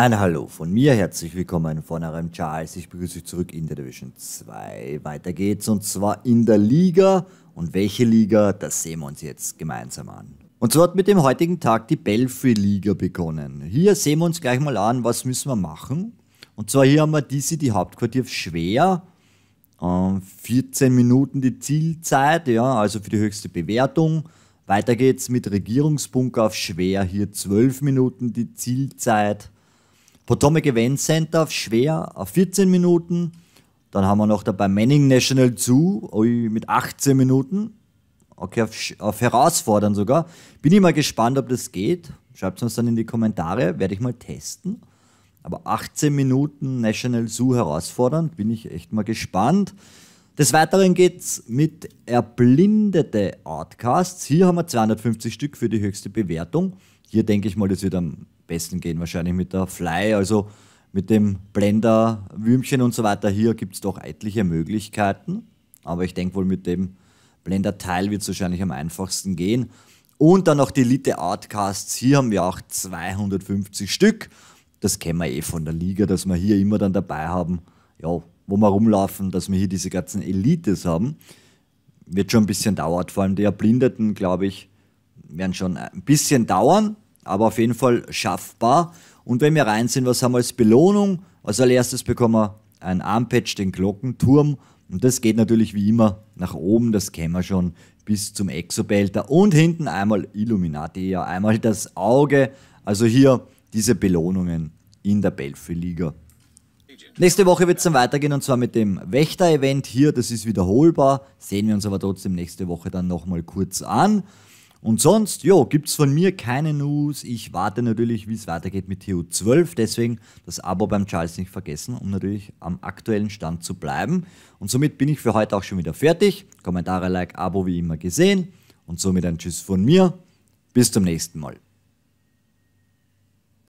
Ein Hallo von mir, herzlich willkommen von RM Charles. Ich begrüße euch zurück in der Division 2. Weiter geht's und zwar in der Liga. Und welche Liga, das sehen wir uns jetzt gemeinsam an. Und so hat mit dem heutigen Tag die Belfry Liga begonnen. Hier sehen wir uns gleich mal an, was müssen wir machen. Und zwar hier haben wir die City Hauptquartier schwer. 14 ähm, Minuten die Zielzeit, ja, also für die höchste Bewertung. Weiter geht's mit Regierungsbunker auf schwer, hier 12 Minuten die Zielzeit. Potomac Event Center auf schwer auf 14 Minuten. Dann haben wir noch dabei Manning National Zoo mit 18 Minuten. Okay, auf, auf herausfordern sogar. Bin ich mal gespannt, ob das geht. Schreibt es uns dann in die Kommentare, werde ich mal testen. Aber 18 Minuten National Zoo herausfordern, bin ich echt mal gespannt. Des Weiteren geht es mit erblindete Outcasts. Hier haben wir 250 Stück für die höchste Bewertung. Hier denke ich mal, das wird am besten gehen wahrscheinlich mit der Fly, also mit dem Blender, Würmchen und so weiter. Hier gibt es doch etliche Möglichkeiten, aber ich denke wohl mit dem Blender-Teil wird es wahrscheinlich am einfachsten gehen. Und dann noch die Elite Outcasts, hier haben wir auch 250 Stück. Das kennen wir eh von der Liga, dass wir hier immer dann dabei haben, ja, wo wir rumlaufen, dass wir hier diese ganzen Elites haben. Wird schon ein bisschen dauert, vor allem die Erblindeten, glaube ich, werden schon ein bisschen dauern aber auf jeden Fall schaffbar. Und wenn wir rein sind, was haben wir als Belohnung? Als allererstes bekommen wir ein Armpatch, den Glockenturm. Und das geht natürlich wie immer nach oben, das kennen wir schon, bis zum Exobelter. Und hinten einmal Illuminati, ja, einmal das Auge. Also hier diese Belohnungen in der belfi liga Nächste Woche wird es dann weitergehen und zwar mit dem Wächter-Event hier. Das ist wiederholbar. Sehen wir uns aber trotzdem nächste Woche dann nochmal kurz an. Und sonst, ja, gibt's von mir keine News. Ich warte natürlich, wie es weitergeht mit TU12. Deswegen das Abo beim Charles nicht vergessen, um natürlich am aktuellen Stand zu bleiben. Und somit bin ich für heute auch schon wieder fertig. Kommentare, Like, Abo wie immer gesehen. Und somit ein Tschüss von mir. Bis zum nächsten Mal.